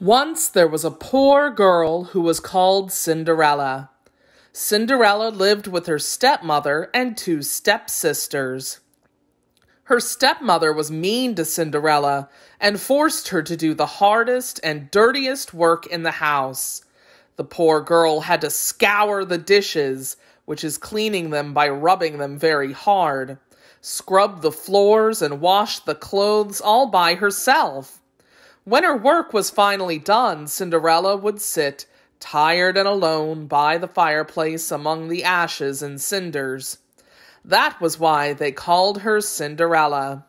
Once there was a poor girl who was called Cinderella. Cinderella lived with her stepmother and two stepsisters. Her stepmother was mean to Cinderella and forced her to do the hardest and dirtiest work in the house. The poor girl had to scour the dishes, which is cleaning them by rubbing them very hard, scrub the floors, and wash the clothes all by herself. When her work was finally done, Cinderella would sit, tired and alone, by the fireplace among the ashes and cinders. That was why they called her Cinderella.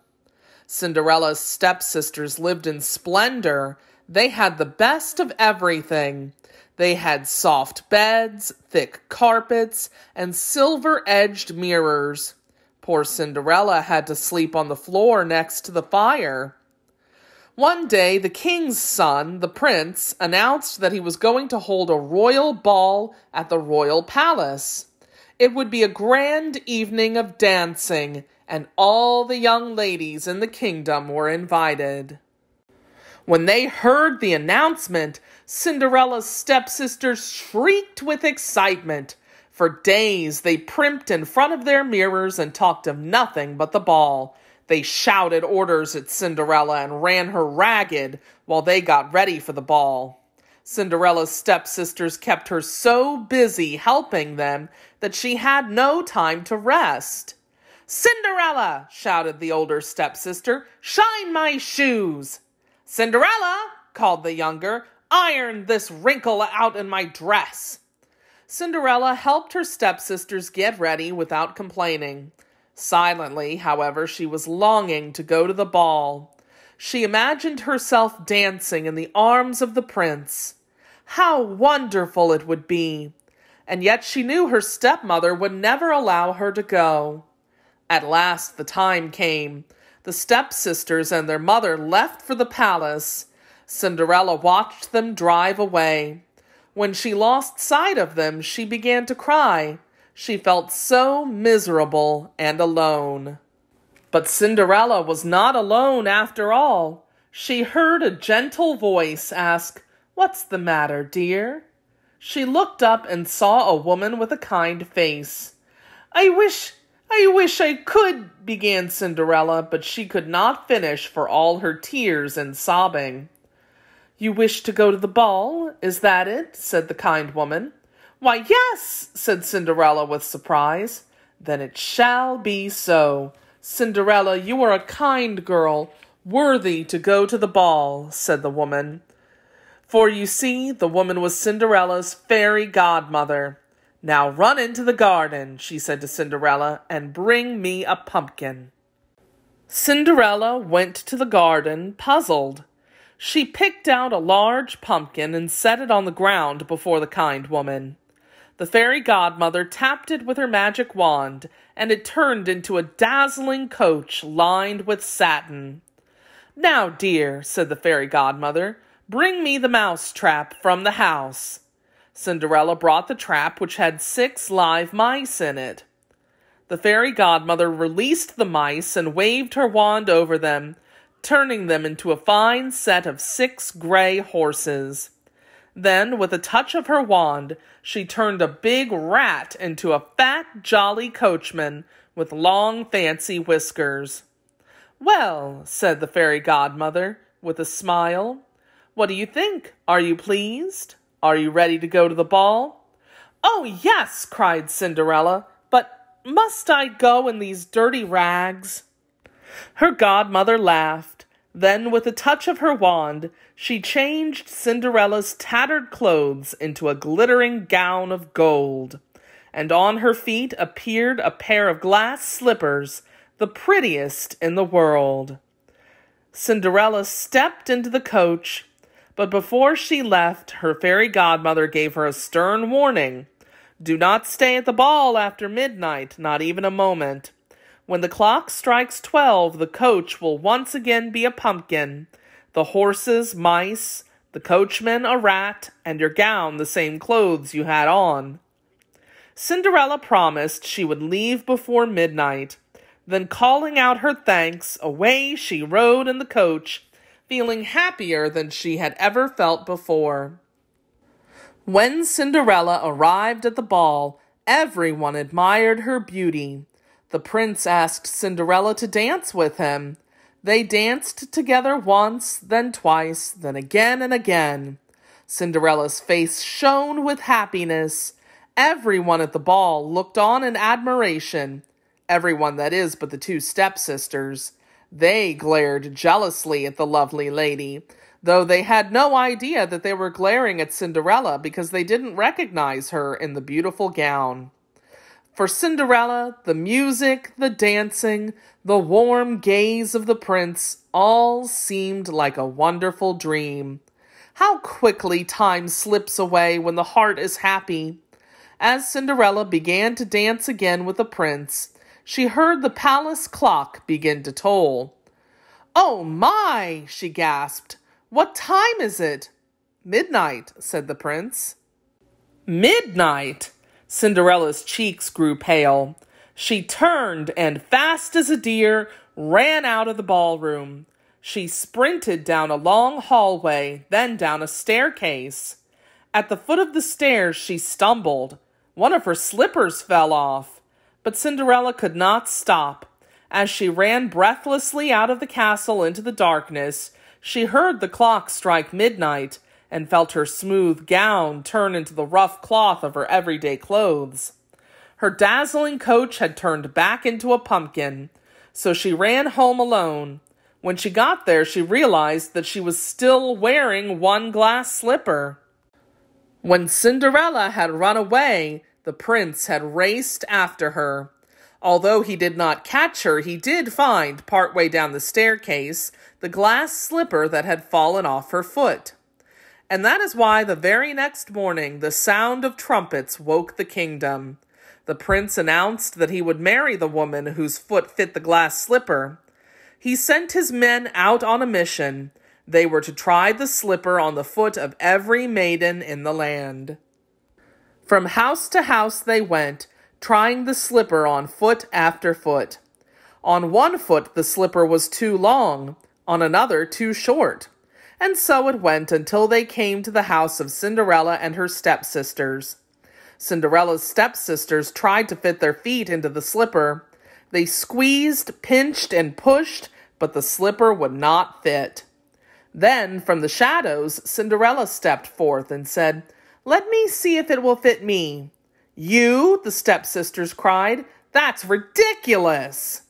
Cinderella's stepsisters lived in splendor. They had the best of everything. They had soft beds, thick carpets, and silver edged mirrors. Poor Cinderella had to sleep on the floor next to the fire. One day, the king's son, the prince, announced that he was going to hold a royal ball at the royal palace. It would be a grand evening of dancing, and all the young ladies in the kingdom were invited. When they heard the announcement, Cinderella's stepsisters shrieked with excitement. For days they primped in front of their mirrors and talked of nothing but the ball they shouted orders at Cinderella and ran her ragged while they got ready for the ball. Cinderella's stepsisters kept her so busy helping them that she had no time to rest. Cinderella! shouted the older stepsister. Shine my shoes! Cinderella! called the younger. Iron this wrinkle out in my dress! Cinderella helped her stepsisters get ready without complaining. Silently, however, she was longing to go to the ball. She imagined herself dancing in the arms of the prince. How wonderful it would be! And yet she knew her stepmother would never allow her to go. At last the time came. The stepsisters and their mother left for the palace. Cinderella watched them drive away. When she lost sight of them, she began to cry. She felt so miserable and alone. But Cinderella was not alone after all. She heard a gentle voice ask, What's the matter, dear? She looked up and saw a woman with a kind face. I wish, I wish I could, began Cinderella, but she could not finish for all her tears and sobbing. You wish to go to the ball, is that it? said the kind woman. Why, yes, said Cinderella with surprise. Then it shall be so. Cinderella, you are a kind girl, worthy to go to the ball, said the woman. For you see, the woman was Cinderella's fairy godmother. Now run into the garden, she said to Cinderella, and bring me a pumpkin. Cinderella went to the garden, puzzled. She picked out a large pumpkin and set it on the ground before the kind woman. The fairy godmother tapped it with her magic wand, and it turned into a dazzling coach lined with satin. Now, dear, said the fairy godmother, bring me the mouse trap from the house. Cinderella brought the trap, which had six live mice in it. The fairy godmother released the mice and waved her wand over them, turning them into a fine set of six gray horses. Then, with a touch of her wand, she turned a big rat into a fat, jolly coachman with long, fancy whiskers. Well, said the fairy godmother, with a smile, what do you think? Are you pleased? Are you ready to go to the ball? Oh, yes, cried Cinderella, but must I go in these dirty rags? Her godmother laughed. Then, with a touch of her wand, she changed Cinderella's tattered clothes into a glittering gown of gold, and on her feet appeared a pair of glass slippers, the prettiest in the world. Cinderella stepped into the coach, but before she left, her fairy godmother gave her a stern warning. Do not stay at the ball after midnight, not even a moment. When the clock strikes twelve, the coach will once again be a pumpkin, the horses mice, the coachman a rat, and your gown the same clothes you had on. Cinderella promised she would leave before midnight. Then, calling out her thanks, away she rode in the coach, feeling happier than she had ever felt before. When Cinderella arrived at the ball, everyone admired her beauty. The prince asked Cinderella to dance with him. They danced together once, then twice, then again and again. Cinderella's face shone with happiness. Everyone at the ball looked on in admiration. Everyone, that is, but the two stepsisters. They glared jealously at the lovely lady, though they had no idea that they were glaring at Cinderella because they didn't recognize her in the beautiful gown. For Cinderella, the music, the dancing, the warm gaze of the prince all seemed like a wonderful dream. How quickly time slips away when the heart is happy. As Cinderella began to dance again with the prince, she heard the palace clock begin to toll. Oh my, she gasped. What time is it? Midnight, said the prince. Midnight! Cinderella's cheeks grew pale. She turned and, fast as a deer, ran out of the ballroom. She sprinted down a long hallway, then down a staircase. At the foot of the stairs, she stumbled. One of her slippers fell off. But Cinderella could not stop. As she ran breathlessly out of the castle into the darkness, she heard the clock strike midnight and felt her smooth gown turn into the rough cloth of her everyday clothes. Her dazzling coach had turned back into a pumpkin, so she ran home alone. When she got there, she realized that she was still wearing one glass slipper. When Cinderella had run away, the prince had raced after her. Although he did not catch her, he did find, partway down the staircase, the glass slipper that had fallen off her foot. And that is why the very next morning the sound of trumpets woke the kingdom. The prince announced that he would marry the woman whose foot fit the glass slipper. He sent his men out on a mission. They were to try the slipper on the foot of every maiden in the land. From house to house they went, trying the slipper on foot after foot. On one foot the slipper was too long, on another too short. And so it went until they came to the house of Cinderella and her stepsisters. Cinderella's stepsisters tried to fit their feet into the slipper. They squeezed, pinched, and pushed, but the slipper would not fit. Then, from the shadows, Cinderella stepped forth and said, Let me see if it will fit me. You, the stepsisters cried, that's ridiculous.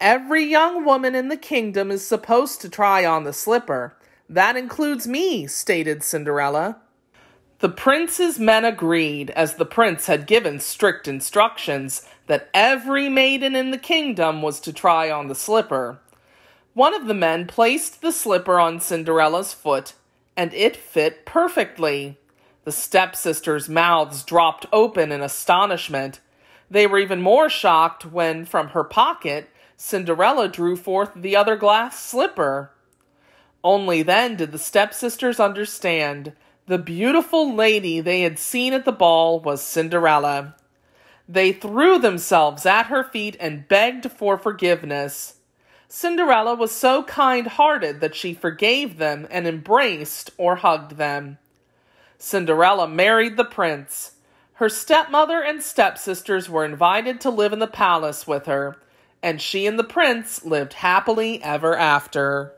Every young woman in the kingdom is supposed to try on the slipper, that includes me, stated Cinderella. The prince's men agreed, as the prince had given strict instructions that every maiden in the kingdom was to try on the slipper. One of the men placed the slipper on Cinderella's foot, and it fit perfectly. The stepsisters' mouths dropped open in astonishment. They were even more shocked when, from her pocket, Cinderella drew forth the other glass slipper. Only then did the stepsisters understand. The beautiful lady they had seen at the ball was Cinderella. They threw themselves at her feet and begged for forgiveness. Cinderella was so kind hearted that she forgave them and embraced or hugged them. Cinderella married the prince. Her stepmother and stepsisters were invited to live in the palace with her, and she and the prince lived happily ever after.